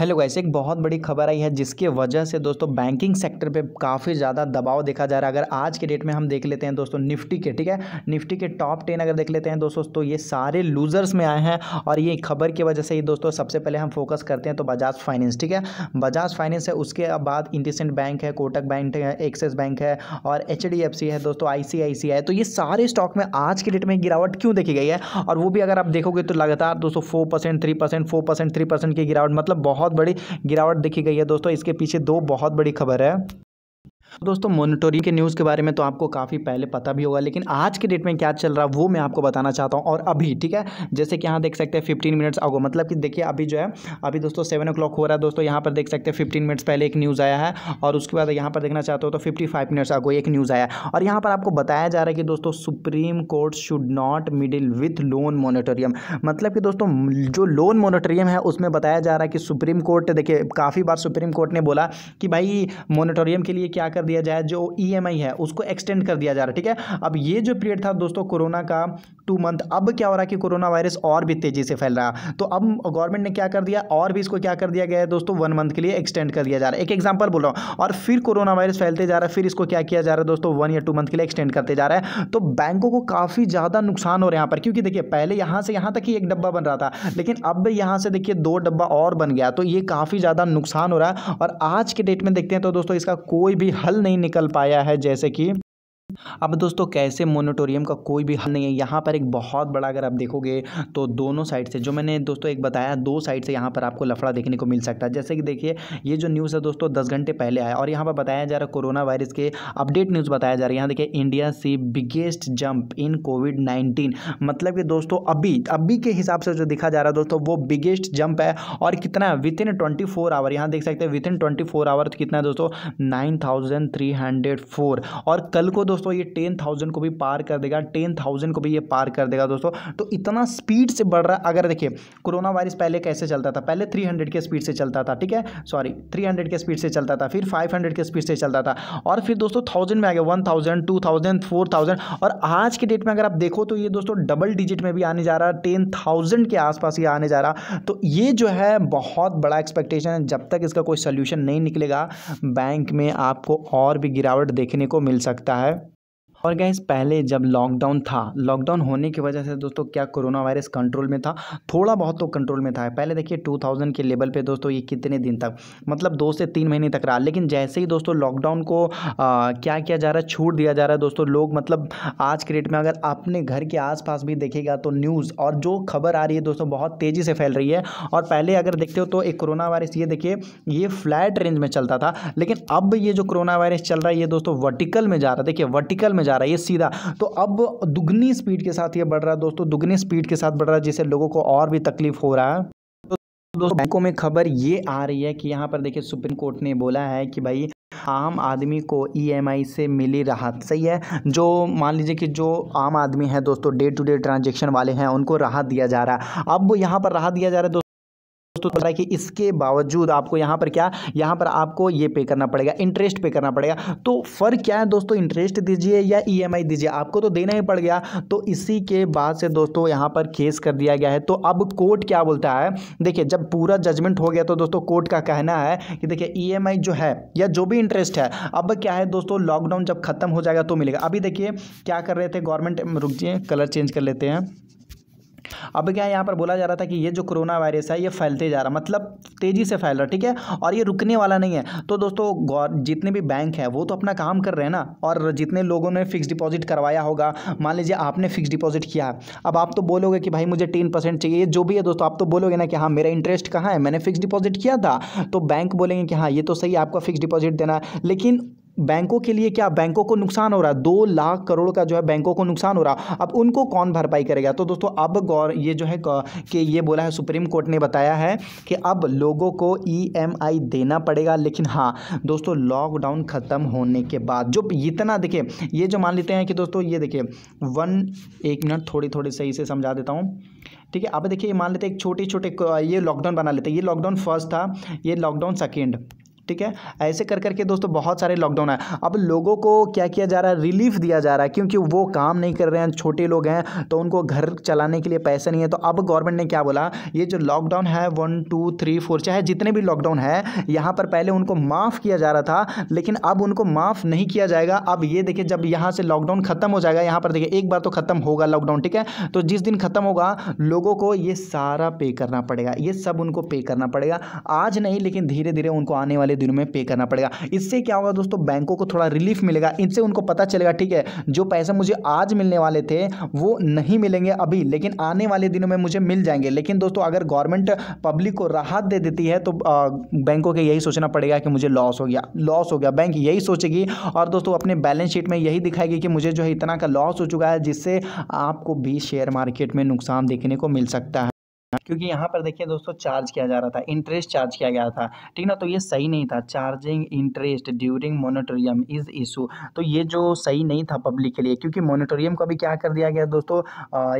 hello guys एक बहुत बड़ी खबर आई है जिसके वजह से दोस्तों बैंकिंग सेक्टर पे काफ़ी ज़्यादा दबाव देखा जा रहा है अगर आज के डेट में हम देख लेते हैं दोस्तों निफ्टी के ठीक है निफ्टी के टॉप टेन अगर देख लेते हैं दोस्तों तो ये सारे लूजर्स में आए हैं और ये खबर की वजह से ही दोस्तों सबसे पहले हम फोकस करते हैं तो बजाज फाइनेंस ठीक है बजाज फाइनेंस है उसके बाद इंडिसेंट बैंक है कोटक बैंक है एक्सिस बैंक है और एच है दोस्तों आई तो ये सारे स्टॉक में आज के डेट में गिरावट क्यों देखी गई है और वो भी अगर आप देखोगे तो लगातार दोस्तों four percent three percent four percent three percent की गिरावट मतलब बहुत बहुत बड़ी गिरावट देखी गई है दोस्तों इसके पीछे दो बहुत बड़ी खबर है दोस्तों मोनिटोरिंग के न्यूज़ के बारे में तो आपको काफ़ी पहले पता भी होगा लेकिन आज के डेट में क्या चल रहा है वो मैं आपको बताना चाहता हूँ और अभी ठीक है जैसे कि यहाँ देख सकते हैं फिफ्टीन मिनट्स आगो मतलब कि देखिए अभी जो है अभी दोस्तों सेवन ओ हो रहा है दोस्तों यहाँ पर देख सकते हैं फिफ्टीन मिनट्स पहले एक न्यूज़ आया है और उसके बाद यहाँ पर देखना चाहते हो तो फिफ्टी फाइव मिनट्स आगो एक न्यूज़ आया और यहाँ पर आपको बताया जा रहा है कि दोस्तों Supreme Court should not meddle with loan moratorium मतलब कि दोस्तों जो लोन मोनिटोरियम है उसमें बताया जा रहा है कि सुप्रीम कोर्ट देखिए काफ़ी बार सुप्रीम कोर्ट ने बोला कि भाई मोनिटोरियम के लिए क्या कर कर दिया जाए जो ई e है उसको एक्सटेंड कर दिया जा रहा है ठीक है अब ये जो पीरियड था दोस्तों कोरोना का टू मंथ अब क्या हो रहा है कि कोरोना वायरस और भी तेज़ी से फैल रहा तो अब गवर्नमेंट ने क्या कर दिया और भी इसको क्या कर दिया गया है दोस्तों वन मंथ के लिए एक्सटेंड कर दिया जा रहा है एक एग्जाम्पल बोल रहा हूँ और फिर कोरोना वायरस फैलते जा रहा है फिर इसको क्या किया जा रहा है दोस्तों वन या टू मंथ के लिए एक्सटेंड करते जा रहा है तो बैंकों को काफ़ी ज़्यादा नुकसान हो रहा है यहाँ पर क्योंकि देखिए पहले यहाँ से यहाँ तक ही एक डब्बा बन रहा था लेकिन अब यहाँ से देखिए दो डब्बा और बन गया तो ये काफ़ी ज़्यादा नुकसान हो रहा है और आज के डेट में देखते हैं तो दोस्तों इसका कोई भी हल हल नहीं निकल पाया है जैसे कि अब दोस्तों कैसे मोनोटोरियम का कोई भी हल नहीं है यहाँ पर एक बहुत बड़ा अगर आप देखोगे तो दोनों साइड से जो मैंने दोस्तों एक बताया दो साइड से यहाँ पर आपको लफड़ा देखने को मिल सकता है जैसे कि देखिए ये जो न्यूज़ है दोस्तों दस घंटे पहले आया और यहाँ पर बताया जा रहा है कोरोना वायरस के अपडेट न्यूज़ बताया जा रहा है यहाँ देखिए India sees biggest jump in COVID nineteen मतलब कि दोस्तों अभी अभी के हिसाब से जो दिखा जा रहा है दोस्तों वो बिगेस्ट जंप है और कितना within twenty four hour यहाँ देख सकते हैं within twenty four hour तो कितना है दोस्तों nine thousand three hundred four और कल को दोस्तों दोस्तों ये टेन थाउजेंड को भी पार कर देगा टेन थाउजेंड को भी ये पार कर देगा दोस्तों तो इतना स्पीड से बढ़ रहा है अगर देखिए कोरोना वायरस पहले कैसे चलता था पहले थ्री हंड्रेड के स्पीड से चलता था ठीक है सॉरी थ्री हंड्रेड के स्पीड से चलता था फिर फाइव हंड्रेड के स्पीड से चलता था और फिर दोस्तों थाउजेंड में आ गया one thousand two thousand four thousand और आज के डेट में अगर आप देखो तो ये दोस्तों डबल डिजिट में भी आने जा रहा है टेन थाउजेंड के आसपास ये आने जा रहा तो ये जो है बहुत बड़ा एक्सपेक्टेशन है जब तक इसका कोई सोल्यूशन नहीं निकलेगा बैंक में आपको और भी गिरावट देखने को मिल सकता है और गैस पहले जब लॉकडाउन था लॉकडाउन होने की वजह से दोस्तों क्या कोरोना वायरस कंट्रोल में था थोड़ा बहुत तो कंट्रोल में था पहले देखिए टू थाउजेंड के लेवल पे दोस्तों ये कितने दिन तक मतलब दो से तीन महीने तक रहा लेकिन जैसे ही दोस्तों लॉकडाउन को आ, क्या किया जा रहा है छूट दिया जा रहा है दोस्तों लोग मतलब आज के डेट में अगर अपने घर के आस भी देखेगा तो न्यूज़ और जो खबर आ रही है दोस्तों बहुत तेज़ी से फैल रही है और पहले अगर देखते हो तो एक कोरोना वायरस ये देखिए ये फ्लैट रेंज में चलता था लेकिन अब ये जो कोरोना वायरस चल रहा है ये दोस्तों वर्टिकल में जा रहा है देखिए वर्टिकल में जा रहा है ये सीधा तो अब दुगनी स्पीड के साथ ये बढ़ रहा है दोस्तों दुगनी स्पीड के साथ बढ़ रहा है जिससे लोगों को और भी तकलीफ हो रहा है तो दोस्तों बैंकों में खबर ये आ रही है कि यहाँ पर देखिए सुप्रीम कोर्ट ने बोला है कि भाई आम आदमी को ईएमआई e से मिली राहत सही है जो मान लीजिए कि जो आम आदमी है दोस्तों डे टू डे ट्रांजेक्शन वाले हैं उनको राहत दिया जा रहा है अब यहाँ पर राहत दिया जा रहा है दोस्तों पता तो कि इसके बावजूद आपको यहाँ पर क्या यहाँ पर आपको ये पे करना पड़ेगा इंटरेस्ट पे करना पड़ेगा तो फ़र्क क्या है दोस्तों इंटरेस्ट दीजिए या ई e दीजिए आपको तो देना ही पड़ गया तो इसी के बाद से दोस्तों यहाँ पर केस कर दिया गया है तो अब कोर्ट क्या बोलता है देखिए जब पूरा जजमेंट हो गया तो दोस्तों कोर्ट का कहना है कि देखिए ई e जो है या जो भी इंटरेस्ट है अब क्या है दोस्तों लॉकडाउन जब खत्म हो जाएगा तो मिलेगा अभी देखिए क्या कर रहे थे गवर्नमेंट रुक जाइए कलर चेंज कर लेते हैं अब क्या यहाँ पर बोला जा रहा था कि ये जो कोरोना वायरस है ये फैलते जा रहा मतलब तेज़ी से फैल रहा ठीक है और ये रुकने वाला नहीं है तो दोस्तों जितने भी बैंक हैं वो तो अपना काम कर रहे हैं ना और जितने लोगों ने फिक्स डिपॉजिट करवाया होगा मान लीजिए आपने फिक्स डिपॉजिट किया है अब आप तो बोलोगे कि भाई मुझे टेन परसेंट चाहिए जो भी है दोस्तों आप तो बोलोगे ना कि हाँ मेरा इंटरेस्ट कहाँ है मैंने फिक्स डिपॉजिट किया था तो बैंक बोलेंगे कि हाँ ये तो सही आपका फिक्स डिपॉजिट देना लेकिन बैंकों के लिए क्या बैंकों को नुकसान हो रहा है दो लाख करोड़ का जो है बैंकों को नुकसान हो रहा अब उनको कौन भरपाई करेगा तो दोस्तों अब गौर ये जो है कि ये बोला है सुप्रीम कोर्ट ने बताया है कि अब लोगों को ई e देना पड़ेगा लेकिन हाँ दोस्तों लॉकडाउन ख़त्म होने के बाद जो इतना देखिए ये जो मान लेते हैं कि दोस्तों ये देखिए वन एक मिनट थोड़ी थोड़ी सही से समझा देता हूँ ठीक है अब देखिए मान लेते हैं एक छोटे छोटे ये लॉकडाउन बना लेते हैं ये लॉकडाउन फर्स्ट था ये लॉकडाउन सेकेंड ठीक है ऐसे कर करके दोस्तों बहुत सारे लॉकडाउन है अब लोगों को क्या किया जा रहा है रिलीफ दिया जा रहा है क्योंकि वो काम नहीं कर रहे हैं छोटे लोग हैं तो उनको घर चलाने के लिए पैसे नहीं है तो अब गवर्नमेंट ने क्या बोला ये जो लॉकडाउन है वन टू थ्री फोर चाहे जितने भी लॉकडाउन है यहाँ पर पहले उनको माफ़ किया जा रहा था लेकिन अब उनको माफ़ नहीं किया जाएगा अब ये देखिए जब यहाँ से लॉकडाउन खत्म हो जाएगा यहाँ पर देखिए एक बार तो खत्म होगा लॉकडाउन ठीक है तो जिस दिन खत्म होगा लोगों को ये सारा पे करना पड़ेगा ये सब उनको पे करना पड़ेगा आज नहीं लेकिन धीरे धीरे उनको आने वाले दिनों में पे करना पड़ेगा इससे क्या होगा दोस्तों बैंकों को थोड़ा रिलीफ मिलेगा इनसे उनको पता चलेगा ठीक है जो पैसे मुझे आज मिलने वाले थे वो नहीं मिलेंगे अभी लेकिन आने वाले दिनों में मुझे मिल जाएंगे लेकिन दोस्तों अगर गवर्नमेंट पब्लिक को राहत दे देती है तो बैंकों के यही सोचना पड़ेगा कि मुझे लॉस हो गया लॉस हो गया बैंक यही सोचेगी और दोस्तों अपने बैलेंस शीट में यही दिखाएगी कि मुझे जो है इतना का लॉस हो चुका है जिससे आपको भी शेयर मार्केट में नुकसान देखने को मिल सकता है क्योंकि यहाँ पर देखिए दोस्तों चार्ज किया जा रहा था इंटरेस्ट चार्ज किया गया था ठीक ना तो ये सही नहीं था charging interest during moratorium is issue तो ये जो सही नहीं था पब्लिक के लिए क्योंकि मोनिटोरियम को भी क्या कर दिया गया दोस्तों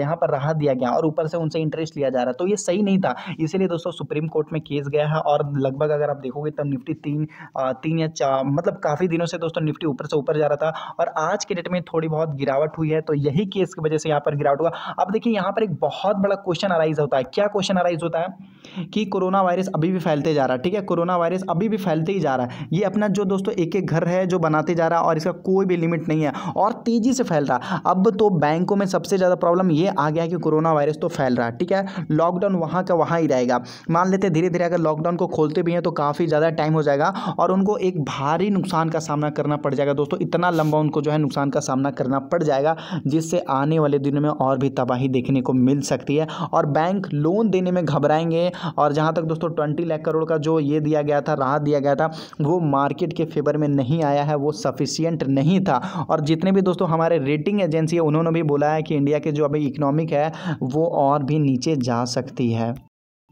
यहाँ पर राहत दिया गया और ऊपर से उनसे इंटरेस्ट लिया जा रहा तो ये सही नहीं था इसीलिए दोस्तों सुप्रीम कोर्ट में केस गया है और लगभग अगर आप देखोगे तब निफ्टी तीन तीन या चार मतलब काफ़ी दिनों से दोस्तों निफ्टी ऊपर से ऊपर जा रहा था और आज के डेट में थोड़ी बहुत गिरावट हुई है तो यही केस की वजह से यहाँ पर गिरावट हुआ अब देखिए यहाँ पर एक बहुत बड़ा क्वेश्चन अराइज होता है क्या क्वेश्चन अराइज होता है कि कोरोना वायरस अभी भी फैलते जा रहा है ठीक है कोरोना वायरस अभी भी फैलते ही जा रहा है ये अपना जो दोस्तों एक एक घर है जो बनाते जा रहा है और इसका कोई भी लिमिट नहीं है और तेज़ी से फैल रहा अब तो बैंकों में सबसे ज़्यादा प्रॉब्लम ये आ गया कि कोरोना वायरस तो फैल रहा है ठीक है लॉकडाउन वहाँ का वहाँ ही रहेगा मान लेते धीरे धीरे अगर लॉकडाउन को खोलते भी हैं तो काफ़ी ज़्यादा टाइम हो जाएगा और उनको एक भारी नुकसान का सामना करना पड़ जाएगा दोस्तों इतना लंबा उनको जो है नुकसान का सामना करना पड़ जाएगा जिससे आने वाले दिनों में और भी तबाही देखने को मिल सकती है और बैंक लोन लोन देने में घबराएंगे और जहाँ तक दोस्तों ट्वेंटी लाख करोड़ का जो ये दिया गया था राहत दिया गया था वो मार्केट के फेवर में नहीं आया है वो सफिशियंट नहीं था और जितने भी दोस्तों हमारे रेटिंग एजेंसी है उन्होंने भी बोला है कि इंडिया के जो अभी इकोनॉमिक है वो और भी नीचे जा सकती है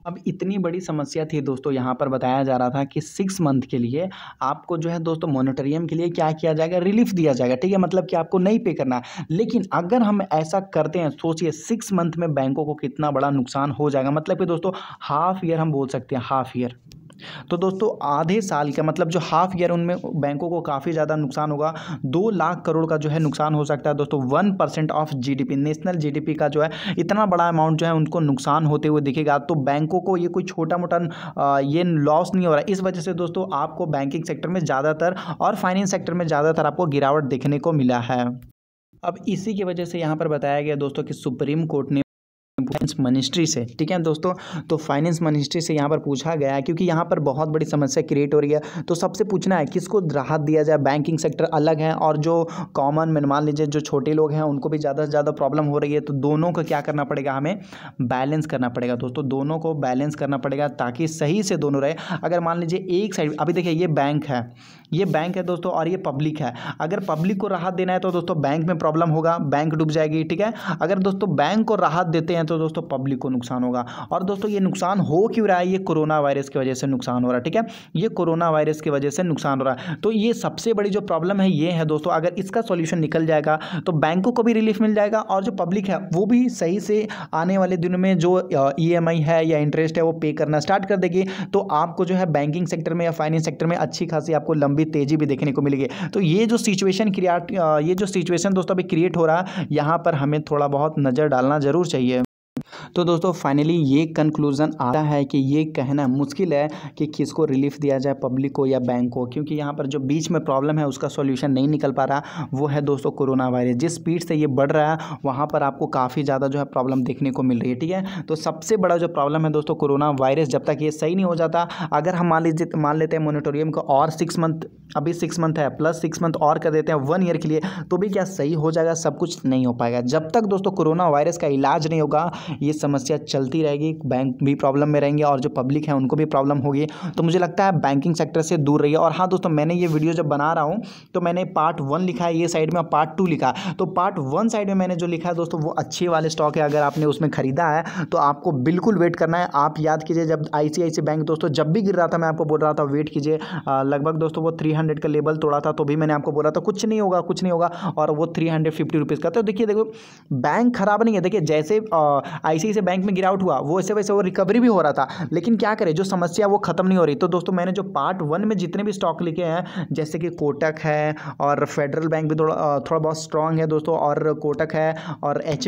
अब इतनी बड़ी समस्या थी दोस्तों यहाँ पर बताया जा रहा था कि सिक्स मंथ के लिए आपको जो है दोस्तों मोनिटोरियम के लिए क्या किया जाएगा रिलीफ दिया जाएगा ठीक है मतलब कि आपको नहीं पे करना है लेकिन अगर हम ऐसा करते हैं सोचिए सिक्स मंथ में बैंकों को कितना बड़ा नुकसान हो जाएगा मतलब कि दोस्तों हाफ ईयर हम बोल सकते हैं हाफ ईयर तो दोस्तों आधे साल का मतलब जो हाफ ईयर उनमें बैंकों को काफ़ी ज़्यादा नुकसान होगा दो लाख करोड़ का जो है नुकसान हो सकता है दोस्तों one percent of GDP national GDP का जो है इतना बड़ा अमाउंट जो है उनको नुकसान होते हुए दिखेगा तो बैंकों को ये कोई छोटा मोटा ये लॉस नहीं हो रहा इस वजह से दोस्तों आपको बैंकिंग सेक्टर में ज़्यादातर और फाइनेंस सेक्टर में ज़्यादातर आपको गिरावट देखने को मिला है अब इसी की वजह से यहाँ पर बताया गया दोस्तों कि सुप्रीम कोर्ट ने फाइनेंस मिनिस्ट्री से ठीक है दोस्तों तो फाइनेंस मिनिस्ट्री से यहाँ पर पूछा गया है क्योंकि यहाँ पर बहुत बड़ी समस्या क्रिएट हो रही है तो सबसे पूछना है किसको राहत दिया जाए बैंकिंग सेक्टर अलग है और जो कॉमन मान लीजिए जो छोटे लोग हैं उनको भी ज़्यादा से ज़्यादा प्रॉब्लम हो रही है तो दोनों को क्या करना पड़ेगा हमें बैलेंस करना पड़ेगा दोस्तों दोनों को बैलेंस करना पड़ेगा ताकि सही से दोनों रहे अगर मान लीजिए एक साइड अभी देखिए ये बैंक है ये बैंक है दोस्तों और ये पब्लिक है अगर पब्लिक को राहत देना है तो दोस्तों बैंक में प्रॉब्लम होगा बैंक डूब जाएगी ठीक है अगर दोस्तों बैंक को राहत देते हैं तो दोस्तों दोस्तों पब्लिक को नुकसान होगा और दोस्तों ये नुकसान हो क्यों रहा है ये कोरोना वायरस की वजह से नुकसान हो रहा है ठीक है ये कोरोना वायरस की वजह से नुकसान हो रहा है तो ये सबसे बड़ी जो प्रॉब्लम है ये है दोस्तों अगर इसका सोल्यूशन निकल जाएगा तो बैंकों को भी रिलीफ मिल जाएगा और जो पब्लिक है वो भी सही से आने वाले दिनों में जो ई e है या इंटरेस्ट है वो पे करना स्टार्ट कर देगी तो आपको जो है बैंकिंग सेक्टर में या फाइनेंस सेक्टर में अच्छी खासी आपको लंबी तेजी भी देखने को मिलेगी तो ये जो सिचुएशन क्रिएट ये जो सिचुएशन दोस्तों अभी क्रिएट हो रहा है यहाँ पर हमें थोड़ा बहुत नज़र डालना जरूर चाहिए तो दोस्तों फाइनली ये कंक्लूज़न आता है कि ये कहना मुश्किल है कि किसको रिलीफ दिया जाए पब्लिक को या बैंक को क्योंकि यहाँ पर जो बीच में प्रॉब्लम है उसका सोल्यूशन नहीं निकल पा रहा वो है दोस्तों कोरोना वायरस जिस स्पीड से ये बढ़ रहा है वहाँ पर आपको काफ़ी ज़्यादा जो है प्रॉब्लम देखने को मिल रही है ठीक है तो सबसे बड़ा जो प्रॉब्लम है दोस्तों कोरोना वायरस जब तक ये सही नहीं हो जाता अगर हम मान लीजिए मान लेते हैं मोनिटोरियम को और सिक्स मंथ अभी सिक्स मंथ है प्लस सिक्स मंथ और कर देते हैं वन ईयर के लिए तो भी क्या सही हो जाएगा सब कुछ नहीं हो पाएगा जब तक दोस्तों कोरोना वायरस का इलाज नहीं होगा ये समस्या चलती रहेगी बैंक भी प्रॉब्लम में रहेंगे और जो पब्लिक है उनको भी प्रॉब्लम होगी तो मुझे लगता है बैंकिंग सेक्टर से दूर रहिए और हाँ दोस्तों मैंने ये वीडियो जब बना रहा हूँ तो मैंने पार्ट वन लिखा है ये साइड में पार्ट टू लिखा तो पार्ट वन साइड में मैंने जो लिखा है दोस्तों वो अच्छे वाले स्टॉक है अगर आपने उसमें खरीदा है तो आपको बिल्कुल वेट करना है आप याद कीजिए जब आई बैंक दोस्तों जब भी गिर रहा था मैं आपको बोल रहा था वेट कीजिए लगभग दोस्तों वो थ्री का लेवल तोड़ा था तो भी मैंने आपको बोला था कुछ नहीं होगा कुछ नहीं होगा और वो थ्री हंड्रेड फिफ्टी रुपीज़ का तो देखिए देखो बैंक खराब नहीं है देखिए जैसे आई बैंक में गिरावट हुआ वो ऐसे वैसे वो रिकवरी भी हो रहा था लेकिन क्या करें जो समस्या वो खत्म नहीं हो रही तो दोस्तों मैंने जो पार्ट वन में जितने भी स्टॉक लिखे हैं जैसे कि कोटक है और फेडरल बैंक भी थोड़ा थोड़ा बहुत स्ट्रांग है दोस्तों और कोटक है और एच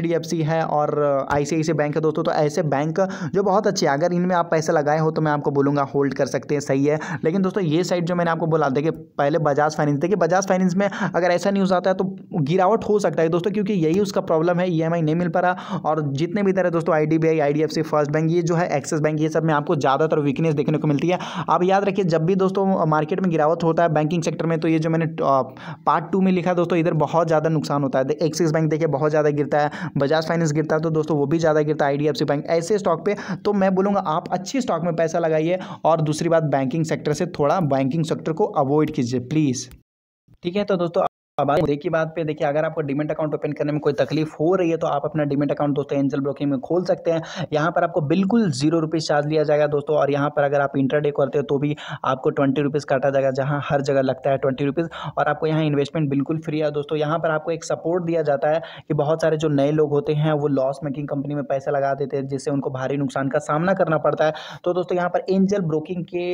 है और आई बैंक है दोस्तों तो ऐसे बैंक जो बहुत अच्छे हैं अगर इनमें आप पैसे लगाए हो तो मैं आपको बोलूँगा होल्ड कर सकते हैं सही है लेकिन दोस्तों ये साइड जो मैंने आपको बोला देखिए पहले बजाज फाइनेंस देखिए बजाज फाइनेंस में अगर ऐसा न्यूज़ आता है तो गिरावट हो सकता है दोस्तों क्योंकि यही उसका प्रॉब्लम है ई e नहीं मिल पा रहा और जितने भी भी तरह दोस्तों I D B I I first bank ये जो है एक्सिस बैंक ये सब में आपको ज़्यादातर वीकनेस देखने को मिलती है आप याद रखिए जब भी दोस्तों मार्केट में गिरावट होता है बैंकिंग सेक्टर में तो ये जो मैंने पार्ट टू में लिखा दोस्तों इधर बहुत ज़्यादा नुकसान होता है एक्सिस बैंक देखिए बहुत ज़्यादा गिरता है बजाज फाइनेंस गिरता है तो दोस्तों वो भी ज़्यादा गिरता है आई बैंक ऐसे स्टॉक पर तो मैं बोलूँगा आप अच्छे स्टॉक में पैसा लगाइए और दूसरी बात बैंकिंग सेक्टर से थोड़ा बैंकिंग सेक्टर को अवॉइड कीजिए प्लीज़ ठीक है तो दोस्तों अब आगे देखिए बात पे देखिए अगर आपको डिमेंट अकाउंट ओपन करने में कोई तकलीफ हो रही है तो आप अपना डिमेंट अकाउंट दोस्तों एंजल ब्रोकिंग में खोल सकते हैं यहाँ पर आपको बिल्कुल जीरो रुपीज़ चार्ज लिया जाएगा दोस्तों और यहाँ पर अगर आप इंटरडे करते हो तो भी आपको ट्वेंटी रुपीज़ काटा जाएगा जहाँ हर जगह लगता है ट्वेंटी रुपीज़ और आपको यहाँ इन्वेस्टमेंट बिल्कुल फ्री है दोस्तों यहाँ पर आपको एक सपोर्ट दिया जाता है कि बहुत सारे जो नए लोग होते हैं वो लॉस मेकिंग कंपनी में पैसा लगा देते हैं जिससे उनको भारी नुकसान का सामना करना पड़ता है तो दोस्तों यहाँ पर एंजल ब्रोकिंग के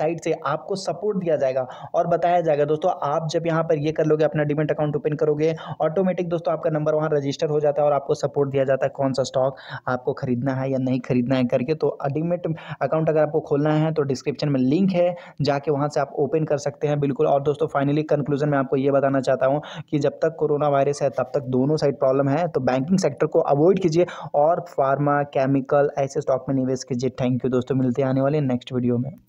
साइड से आपको सपोर्ट दिया जाएगा और बताया जाएगा दोस्तों आप जब यहाँ पर ये कर लोगे अपना डीमेट अकाउंट ओपन करोगे ऑटोमेटिक दोस्तों आपका नंबर वहाँ रजिस्टर हो जाता है और आपको सपोर्ट दिया जाता है कौन सा स्टॉक आपको खरीदना है या नहीं खरीदना है करके तो डीमेट अकाउंट अगर आपको खोलना है तो डिस्क्रिप्शन में लिंक है जाके वहाँ से आप ओपन कर सकते हैं बिल्कुल और दोस्तों फाइनली कंक्लूजन में आपको ये बताना चाहता हूँ कि जब तक कोरोना वायरस है तब तक दोनों साइड प्रॉब्लम है तो बैंकिंग सेक्टर को अवॉइड कीजिए और फार्मा केमिकल ऐसे स्टॉक में निवेश कीजिए थैंक यू दोस्तों मिलते हैं आने वाले नेक्स्ट वीडियो में